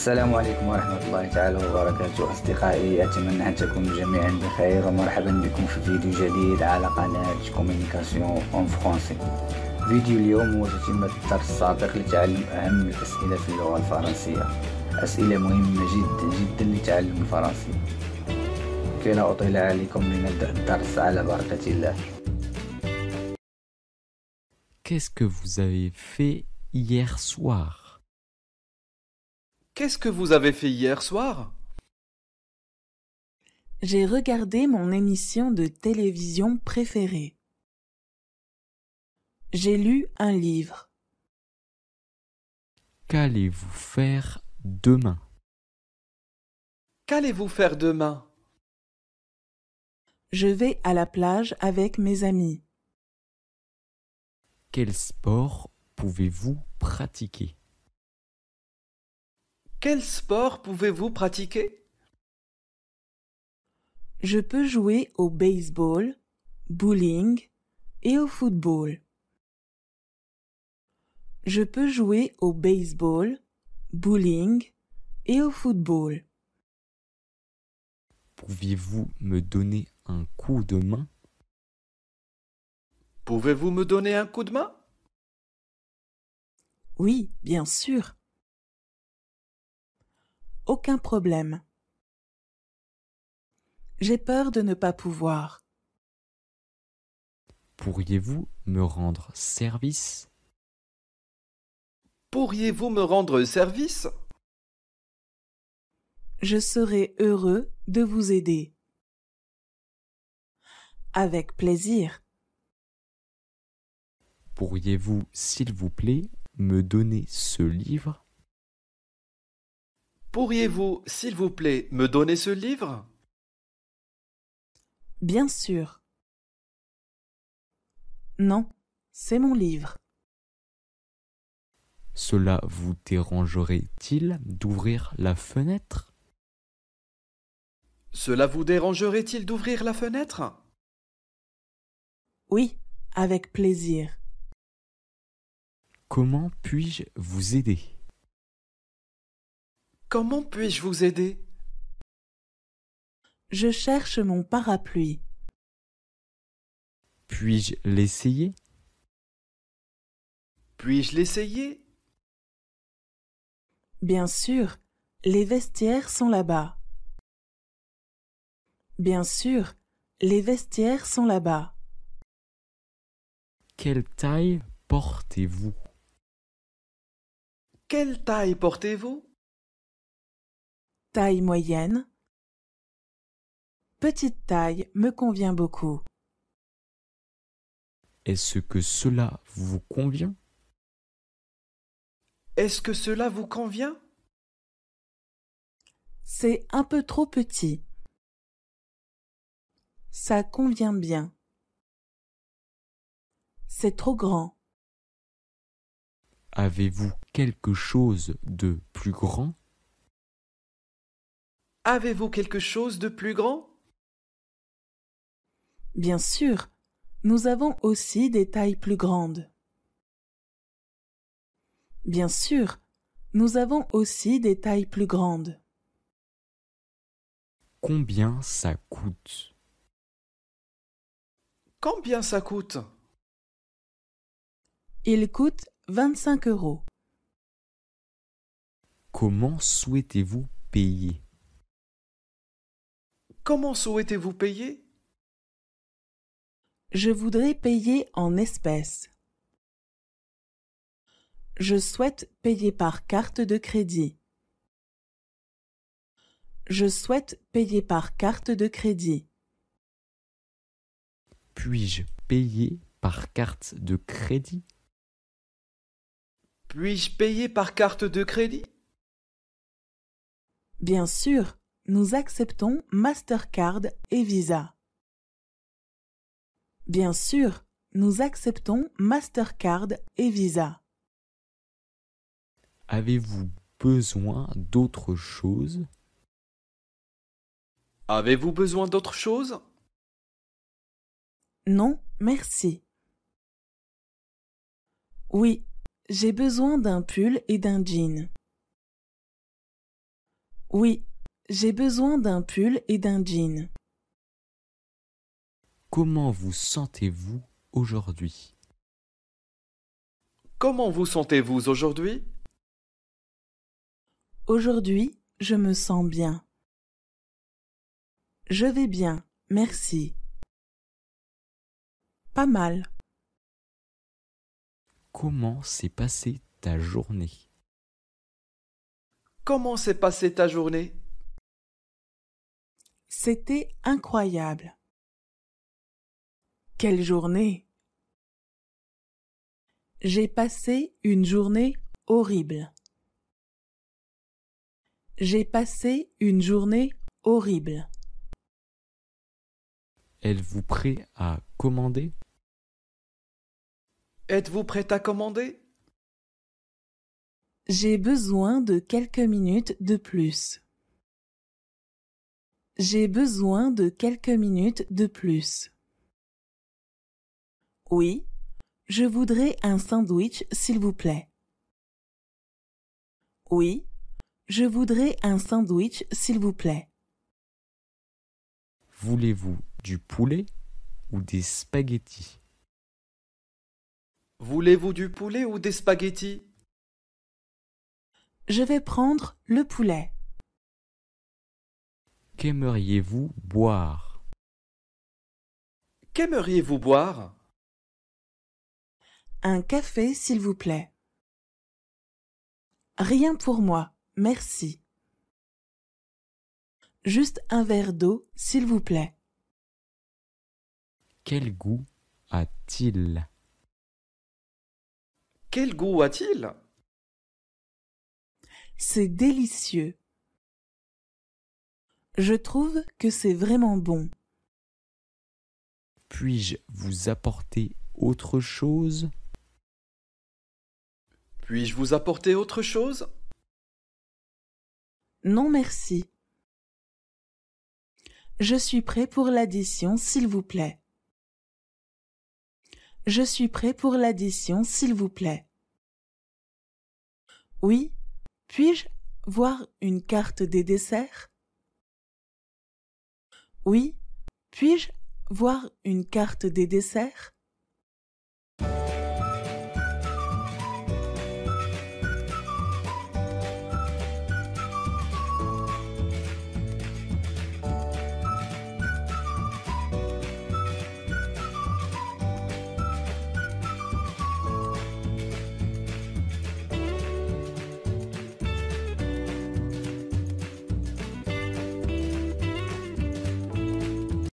السلام عليكم ورحمة الله تعالى وبركاته أصدقائي أتمنى أن تكونوا جميعا بخير ومرحبا بكم في فيديو جديد على قناة كوميونيكاسيون اون فرونسي فيديو اليوم هو تتمة الدرس السابق لتعلم أهم الأسئلة في اللغة الفرنسية أسئلة مهمة جدا جدا لتعلم الفرنسية كي لا أطيل عليكم لنبدأ الدرس على بركة الله Qu'est-ce que vous avez fait hier soir Qu'est-ce que vous avez fait hier soir J'ai regardé mon émission de télévision préférée. J'ai lu un livre. Qu'allez-vous faire demain Qu'allez-vous faire demain Je vais à la plage avec mes amis. Quel sport pouvez-vous pratiquer quel sport pouvez-vous pratiquer Je peux jouer au baseball, bowling et au football. Je peux jouer au baseball, bowling et au football. pouvez vous me donner un coup de main Pouvez-vous me donner un coup de main Oui, bien sûr aucun problème. J'ai peur de ne pas pouvoir. Pourriez-vous me rendre service Pourriez-vous me rendre service Je serai heureux de vous aider. Avec plaisir. Pourriez-vous, s'il vous plaît, me donner ce livre Pourriez-vous, s'il vous plaît, me donner ce livre Bien sûr. Non, c'est mon livre. Cela vous dérangerait-il d'ouvrir la fenêtre Cela vous dérangerait-il d'ouvrir la fenêtre Oui, avec plaisir. Comment puis-je vous aider Comment puis-je vous aider Je cherche mon parapluie. Puis-je l'essayer Puis-je l'essayer Bien sûr, les vestiaires sont là-bas. Bien sûr, les vestiaires sont là-bas. Quelle taille portez-vous Quelle taille portez-vous Taille moyenne. Petite taille me convient beaucoup. Est-ce que cela vous convient Est-ce que cela vous convient C'est un peu trop petit. Ça convient bien. C'est trop grand. Avez-vous quelque chose de plus grand Avez-vous quelque chose de plus grand Bien sûr, nous avons aussi des tailles plus grandes. Bien sûr, nous avons aussi des tailles plus grandes. Combien ça coûte Combien ça coûte Il coûte 25 euros. Comment souhaitez-vous payer Comment souhaitez-vous payer Je voudrais payer en espèces. Je souhaite payer par carte de crédit. Je souhaite payer par carte de crédit. Puis-je payer par carte de crédit Puis-je payer par carte de crédit Bien sûr nous acceptons Mastercard et Visa. Bien sûr, nous acceptons Mastercard et Visa. Avez-vous besoin d'autre chose Avez-vous besoin d'autre chose Non, merci. Oui, j'ai besoin d'un pull et d'un jean. Oui, j'ai besoin d'un pull et d'un jean. Comment vous sentez-vous aujourd'hui Comment vous sentez-vous aujourd'hui Aujourd'hui, je me sens bien. Je vais bien, merci. Pas mal. Comment s'est passée ta journée Comment s'est passée ta journée c'était incroyable. Quelle journée J'ai passé une journée horrible. J'ai passé une journée horrible. Êtes-vous prêt à commander Êtes-vous prêt à commander J'ai besoin de quelques minutes de plus. J'ai besoin de quelques minutes de plus. Oui, je voudrais un sandwich, s'il vous plaît. Oui, je voudrais un sandwich, s'il vous plaît. Voulez-vous du poulet ou des spaghettis Voulez-vous du poulet ou des spaghettis Je vais prendre le poulet. Qu'aimeriez-vous boire Qu'aimeriez-vous boire Un café, s'il vous plaît. Rien pour moi, merci. Juste un verre d'eau, s'il vous plaît. Quel goût a-t-il Quel goût a-t-il C'est délicieux. Je trouve que c'est vraiment bon. Puis-je vous apporter autre chose Puis-je vous apporter autre chose Non merci. Je suis prêt pour l'addition, s'il vous plaît. Je suis prêt pour l'addition, s'il vous plaît. Oui, puis-je voir une carte des desserts oui. Puis-je voir une carte des desserts